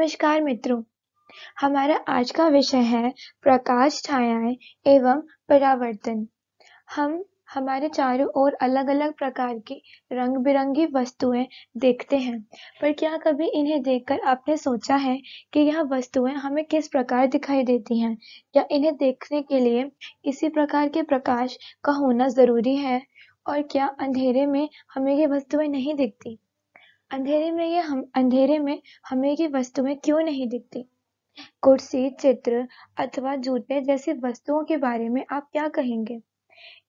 नमस्कार मित्रों हमारा आज का विषय है प्रकाश छायाएं एवं परावर्तन हम हमारे चारों ओर अलग अलग प्रकार की रंग बिरंगी वस्तुएं देखते हैं पर क्या कभी इन्हें देखकर आपने सोचा है कि यह वस्तुएं हमें किस प्रकार दिखाई देती हैं या इन्हें देखने के लिए इसी प्रकार के प्रकाश का होना ज़रूरी है और क्या अंधेरे में हमें ये वस्तुएं नहीं दिखती अंधेरे में ये हम अंधेरे में हमें ये वस्तुएं क्यों नहीं दिखती कुर्सी चित्र अथवा जूते जैसी वस्तुओं के बारे में आप क्या कहेंगे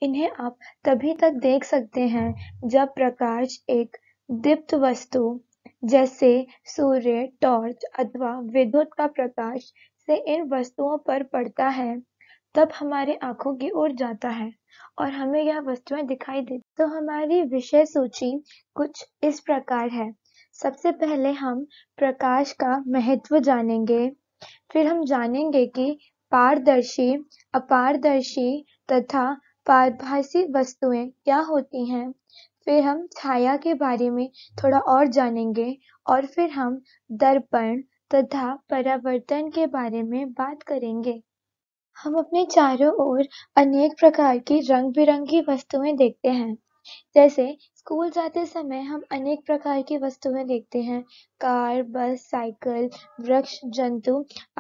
इन्हें आप तभी तक देख सकते हैं जब प्रकाश एक दीप्त वस्तु जैसे सूर्य टॉर्च अथवा विद्युत का प्रकाश से इन वस्तुओं पर पड़ता है तब हमारे आँखों की ओर जाता है और हमें यह वस्तुएं दिखाई देती तो हमारी विषय सूची कुछ इस प्रकार है सबसे पहले हम प्रकाश का महत्व जानेंगे फिर हम जानेंगे कि पारदर्शी अपारदर्शी तथा पारभाषी वस्तुएं क्या होती हैं फिर हम छाया के बारे में थोड़ा और जानेंगे और फिर हम दर्पण तथा परावर्तन के बारे में बात करेंगे हम अपने चारों ओर अनेक प्रकार की रंग बिरंगी वस्तुएं देखते हैं जैसे स्कूल जाते समय हम अनेक प्रकार की वस्तुएं देखते हैं कार बस साइकिल वृक्ष जंतु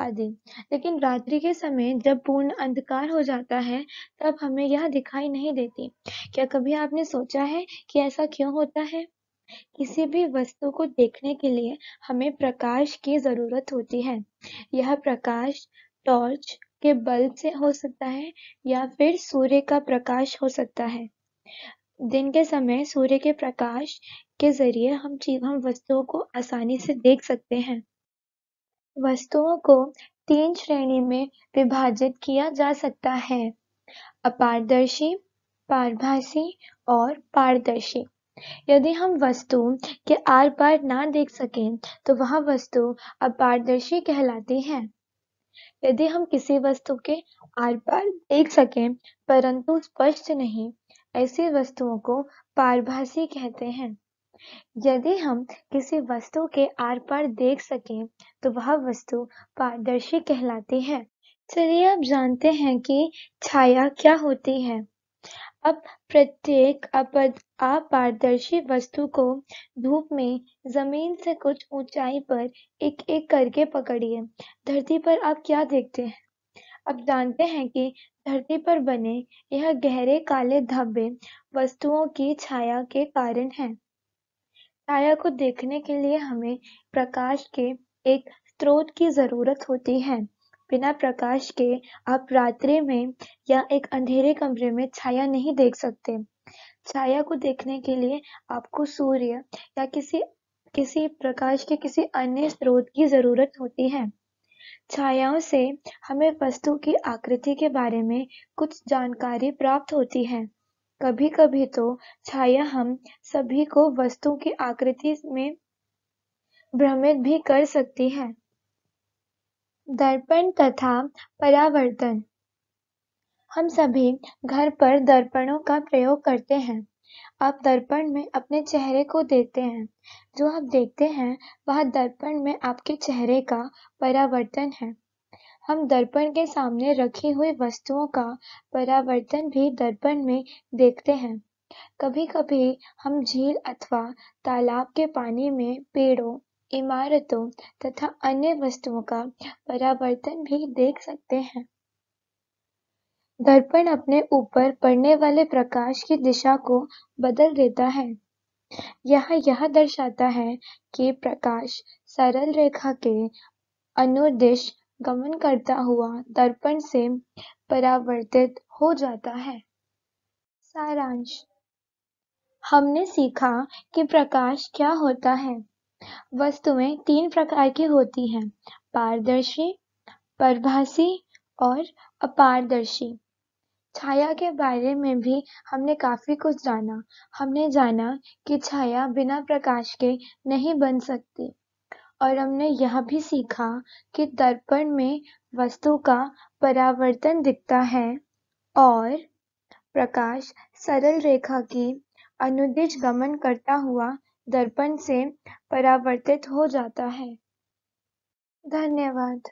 आदि लेकिन रात्रि के समय जब पूर्ण अंधकार हो जाता है तब हमें यह दिखाई नहीं देती क्या कभी आपने सोचा है कि ऐसा क्यों होता है किसी भी वस्तु को देखने के लिए हमें प्रकाश की ज़रूरत होती है यह प्रकाश टॉर्च के बल से हो सकता है या फिर सूर्य का प्रकाश हो सकता है दिन के समय सूर्य के प्रकाश के जरिए हम चीज हम वस्तुओं को आसानी से देख सकते हैं वस्तुओं को तीन श्रेणी में विभाजित किया जा सकता है अपारदर्शी पारभाषी और पारदर्शी यदि हम वस्तु के आर पार ना देख सकें तो वह वस्तु अपारदर्शी कहलाती है यदि हम किसी वस्तु के आर पार देख सकें परंतु स्पष्ट नहीं ऐसी वस्तुओं को पारभाषी कहते हैं यदि हम किसी वस्तु के आर पार देख सकें तो वह वस्तु पारदर्शी कहलाती है चलिए आप जानते हैं कि छाया क्या होती है अब प्रत्येक अपारदर्शी वस्तु को धूप में जमीन से कुछ ऊंचाई पर एक एक करके पकड़िए धरती पर आप क्या देखते हैं अब जानते हैं कि धरती पर बने यह गहरे काले धब्बे वस्तुओं की छाया के कारण हैं। छाया को देखने के लिए हमें प्रकाश के एक स्रोत की जरूरत होती है बिना प्रकाश के आप रात्रि में या एक अंधेरे कमरे में छाया नहीं देख सकते छाया को देखने के लिए आपको सूर्य या किसी किसी प्रकाश के किसी अन्य स्रोत की जरूरत होती है छायाओं से हमें वस्तु की आकृति के बारे में कुछ जानकारी प्राप्त होती है कभी कभी तो छाया हम सभी को वस्तु की आकृति में भ्रमित भी कर सकती है दर्पण तथा परावर्तन हम सभी घर पर दर्पणों का प्रयोग करते हैं आप दर्पण में अपने चेहरे को देखते हैं जो आप देखते हैं वह दर्पण में आपके चेहरे का परावर्तन है हम दर्पण के सामने रखी हुई वस्तुओं का परावर्तन भी दर्पण में देखते हैं कभी कभी हम झील अथवा तालाब के पानी में पेड़ों इमारतों तथा अन्य वस्तुओं का परावर्तन भी देख सकते हैं दर्पण अपने ऊपर पड़ने वाले प्रकाश की दिशा को बदल देता है यह यह दर्शाता है कि प्रकाश सरल रेखा के अनुदेश गमन करता हुआ दर्पण से परावर्तित हो जाता है सारांश हमने सीखा कि प्रकाश क्या होता है वस्तुएं तीन प्रकार की होती हैं पारदर्शी परभाषी और अपारदर्शी छाया के बारे में भी हमने काफ़ी कुछ जाना हमने जाना कि छाया बिना प्रकाश के नहीं बन सकती और हमने यह भी सीखा कि दर्पण में वस्तु का परावर्तन दिखता है और प्रकाश सरल रेखा की अनुदिश गमन करता हुआ दर्पण से परावर्तित हो जाता है धन्यवाद